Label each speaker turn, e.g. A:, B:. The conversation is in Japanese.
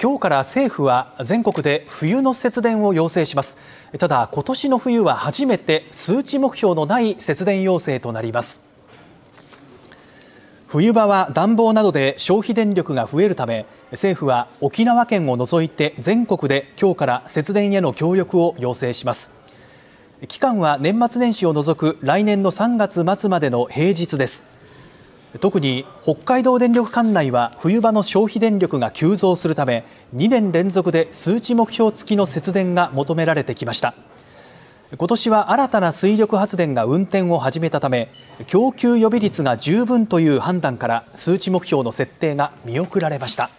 A: 今日から政府は全国で冬の節電を要請しますただ今年の冬は初めて数値目標のない節電要請となります冬場は暖房などで消費電力が増えるため政府は沖縄県を除いて全国で今日から節電への協力を要請します期間は年末年始を除く来年の3月末までの平日です特に北海道電力管内は冬場の消費電力が急増するため2年連続で数値目標付きの節電が求められてきました今年は新たな水力発電が運転を始めたため供給予備率が十分という判断から数値目標の設定が見送られました